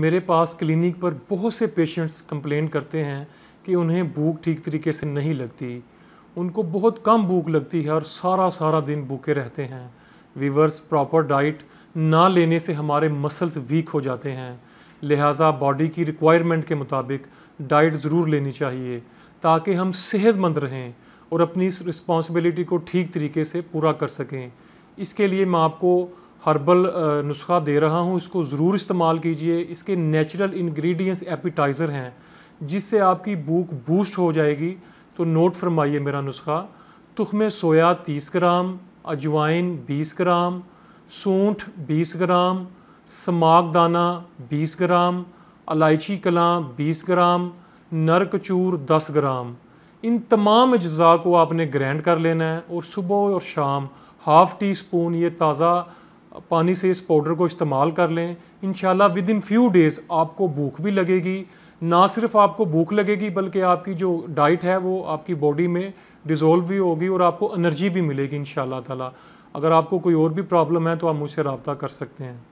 मेरे पास क्लिनिक पर बहुत से पेशेंट्स कंप्लेंट करते हैं कि उन्हें भूख ठीक तरीके से नहीं लगती उनको बहुत कम भूख लगती है और सारा सारा दिन भूखे रहते हैं वीवर्स प्रॉपर डाइट ना लेने से हमारे मसल्स वीक हो जाते हैं लिहाजा बॉडी की रिक्वायरमेंट के मुताबिक डाइट ज़रूर लेनी चाहिए ताकि हम सेहतमंद रहें और अपनी इस रिस्पॉन्सिबिलिटी को ठीक तरीके से पूरा कर सकें इसके लिए मैं आपको हर्बल नुस्खा दे रहा हूँ इसको ज़रूर इस्तेमाल कीजिए इसके नेचुरल इंग्रेडिएंट्स एपिटाइज़र हैं जिससे आपकी भूख बूस्ट हो जाएगी तो नोट फरमाइए मेरा नुस्खा में सोया तीस ग्राम अजवाइन बीस ग्राम सूंठ बीस ग्राम समाग दाना बीस ग्राम अलायची कलां बीस ग्राम नरकचूर कचूर दस ग्राम इन तमाम अज्जा को आपने ग्रैंड कर लेना है और सुबह और शाम हाफ़ टी स्पून ये ताज़ा पानी से इस पाउडर को इस्तेमाल कर लें in within few days आपको भूख भी लगेगी ना सिर्फ आपको भूख लगेगी बल्कि आपकी जो डाइट है वो आपकी बॉडी में डिज़ोल्व भी होगी और आपको एनर्जी भी मिलेगी इन ताला अगर आपको कोई और भी प्रॉब्लम है तो आप मुझसे रबता कर सकते हैं